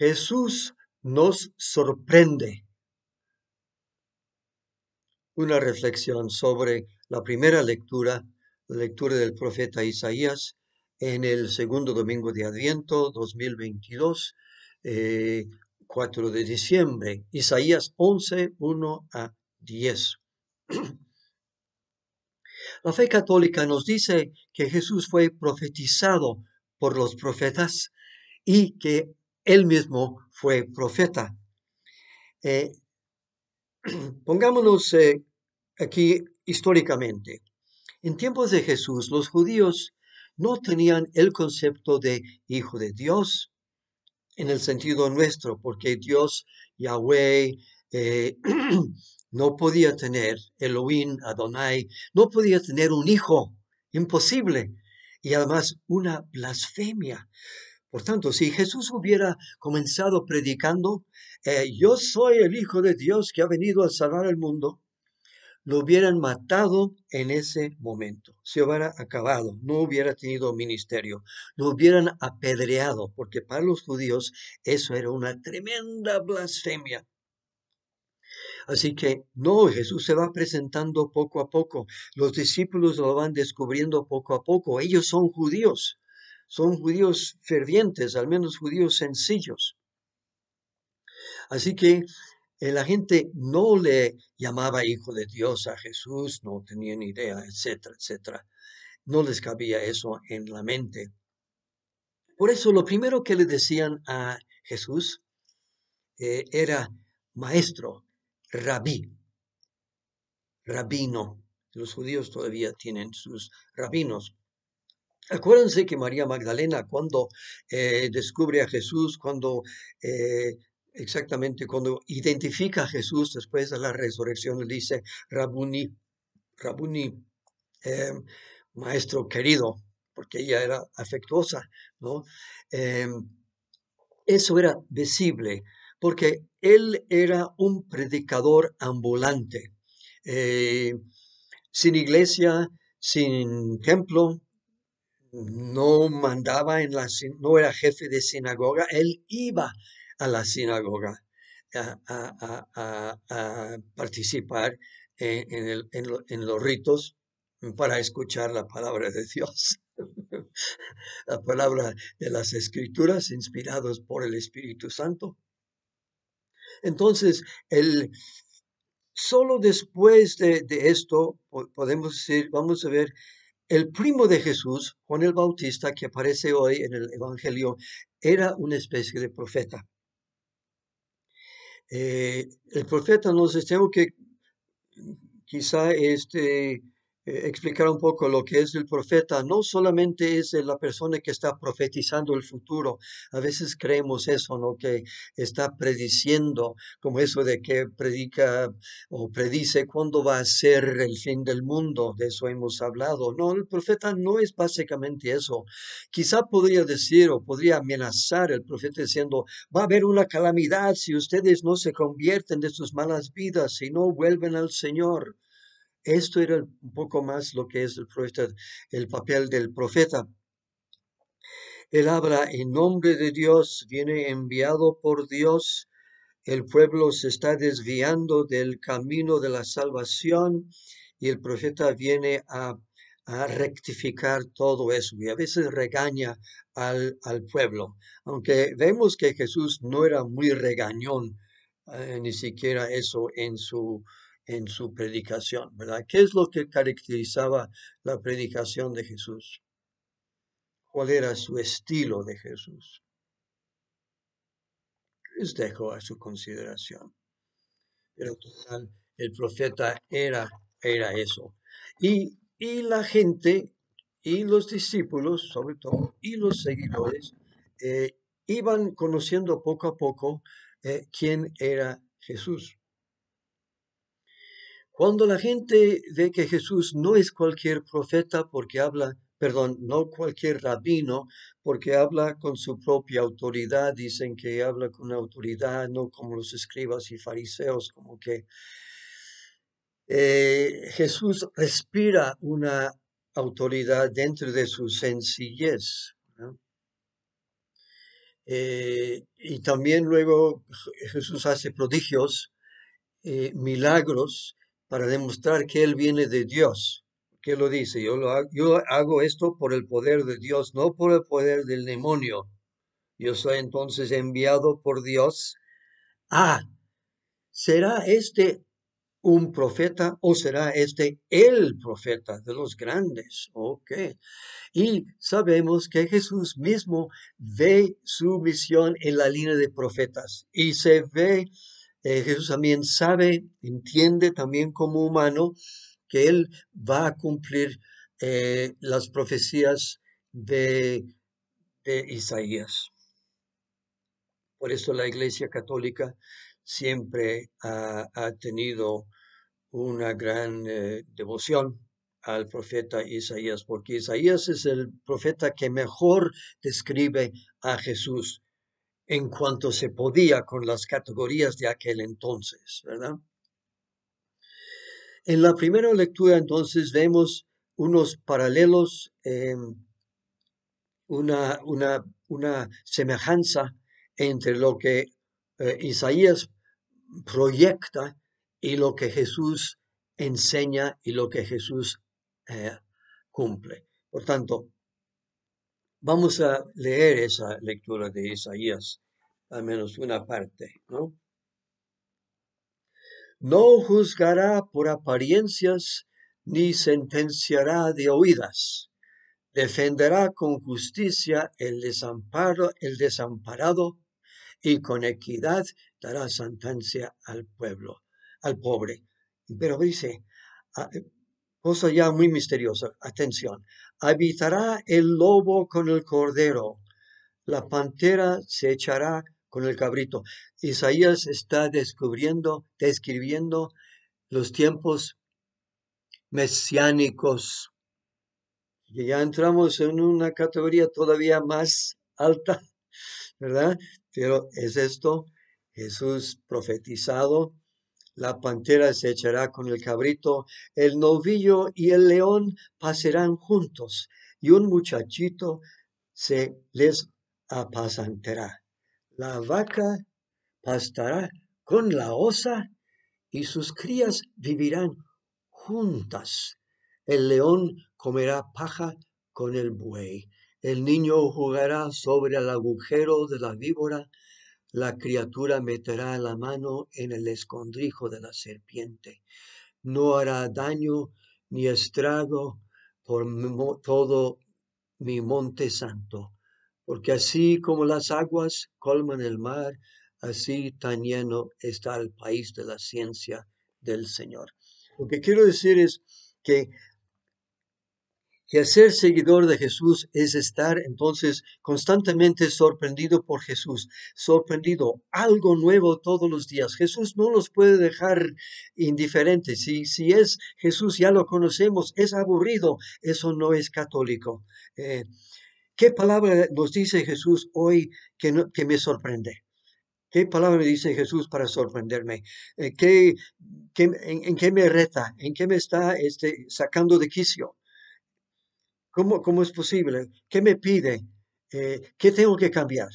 Jesús nos sorprende. Una reflexión sobre la primera lectura, la lectura del profeta Isaías en el segundo domingo de Adviento 2022, 4 eh, de diciembre, Isaías 11, 1 a 10. La fe católica nos dice que Jesús fue profetizado por los profetas y que él mismo fue profeta. Eh, pongámonos eh, aquí históricamente. En tiempos de Jesús, los judíos no tenían el concepto de hijo de Dios en el sentido nuestro, porque Dios, Yahweh, eh, no podía tener, Elohim, Adonai, no podía tener un hijo, imposible, y además una blasfemia. Por tanto, si Jesús hubiera comenzado predicando, eh, yo soy el Hijo de Dios que ha venido a salvar el mundo, lo hubieran matado en ese momento. Se hubiera acabado, no hubiera tenido ministerio, lo hubieran apedreado, porque para los judíos eso era una tremenda blasfemia. Así que no, Jesús se va presentando poco a poco, los discípulos lo van descubriendo poco a poco, ellos son judíos son judíos fervientes, al menos judíos sencillos. Así que eh, la gente no le llamaba hijo de Dios a Jesús, no tenían idea, etcétera, etcétera. No les cabía eso en la mente. Por eso lo primero que le decían a Jesús eh, era maestro, rabí, rabino. Los judíos todavía tienen sus rabinos, Acuérdense que María Magdalena cuando eh, descubre a Jesús, cuando eh, exactamente cuando identifica a Jesús después de la resurrección, le dice, Rabuni, Rabuni, em, maestro querido, porque ella era afectuosa, ¿no? Em, eso era visible, porque él era un predicador ambulante, eh, sin iglesia, sin templo, no mandaba en la no era jefe de sinagoga, él iba a la sinagoga a, participar en, el, en, los ritos para escuchar la palabra de Dios, la palabra de las escrituras inspirados por el Espíritu Santo. Entonces, el, solo después de esto podemos decir, vamos a ver el primo de Jesús, Juan el Bautista, que aparece hoy en el Evangelio, era una especie de profeta. Eh, el profeta nos tengo que quizá este, eh, explicar un poco lo que es el profeta, no solamente es la persona que está profetizando el futuro, a veces creemos eso, ¿no? Que está prediciendo, como eso de que predica o predice cuándo va a ser el fin del mundo, de eso hemos hablado. No, el profeta no es básicamente eso. Quizá podría decir o podría amenazar el profeta diciendo, va a haber una calamidad si ustedes no se convierten de sus malas vidas, si no vuelven al Señor. Esto era un poco más lo que es el, el papel del profeta. Él habla en nombre de Dios, viene enviado por Dios. El pueblo se está desviando del camino de la salvación y el profeta viene a, rectificar todo eso y a veces regaña al, pueblo. Aunque vemos que Jesús no era muy regañón, eh, ni siquiera eso en su, en su predicación, ¿verdad? ¿Qué es lo que caracterizaba la predicación de Jesús? ¿Cuál era su estilo de Jesús? Les dejo a su consideración. Pero total, el profeta era, era eso. Y, y la gente, y los discípulos, sobre todo, y los seguidores, eh, iban conociendo poco a poco eh, quién era Jesús. Cuando la gente ve que Jesús no es cualquier profeta porque habla, perdón, no cualquier rabino porque habla con su propia autoridad, dicen que habla con autoridad, no como los escribas y fariseos, como que eh, Jesús respira una autoridad dentro de su sencillez. Eh, y también luego Jesús hace prodigios, eh, milagros, para demostrar que Él viene de Dios. ¿Qué lo dice? Yo, lo hago, hago esto por el poder de Dios, no por el poder del demonio. Yo soy entonces enviado por Dios. Ah, ¿será este un profeta o será este el profeta de los grandes. Ok. Y sabemos que Jesús mismo ve su misión en la línea de profetas y se ve eh, Jesús también sabe, entiende también como humano que Él va a cumplir eh, las profecías de, Isaías. Por eso la Iglesia Católica siempre ha, tenido una gran eh, devoción al profeta Isaías, porque Isaías es el profeta que mejor describe a Jesús en cuanto se podía con las categorías de aquel entonces, ¿verdad? En la primera lectura entonces vemos unos paralelos, em, una, una, semejanza entre lo que eh, Isaías proyecta y lo que Jesús enseña y lo que Jesús eh, cumple. Por tanto, Vamos a leer esa lectura de Isaías, al menos una parte, ¿no? juzgará por apariencias ni sentenciará de oídas. Defenderá con justicia el desamparo, el desamparado y con equidad dará sentencia al pueblo, al pobre. Pero dice, ah, eh, cosa ya muy misteriosa, atención, habitará el lobo con el cordero, la pantera se echará con el cabrito. Isaías está descubriendo, describiendo los tiempos mesiánicos. Y ya entramos en una categoría todavía más alta, ¿verdad? Pero es esto, Jesús profetizado la pantera se echará con el cabrito, el novillo y el león pasarán juntos, y un muchachito se les apasantará. La vaca pastará con la osa y sus crías vivirán juntas. El león comerá paja con el buey. El niño jugará sobre el agujero de la víbora la criatura meterá la mano en el escondrijo de la serpiente. No hará daño ni estrago por todo mi monte santo, porque así como las aguas colman el mar, así tan lleno está el país de la ciencia del Señor. Lo que quiero decir es que que ser seguidor de Jesús es estar entonces constantemente sorprendido por Jesús, sorprendido, algo nuevo todos los días. Jesús no los puede dejar indiferentes. Si, si es Jesús, ya lo conocemos, es aburrido, eso no es católico. Eh, ¿Qué palabra nos dice Jesús hoy que, me sorprende? ¿Qué palabra me dice Jesús para sorprenderme? Eh, ¿Qué, qué, en, qué me reta? ¿En qué me está este, sacando de quicio? ¿Cómo, cómo es posible? ¿Qué me pide? Eh, ¿Qué tengo que cambiar?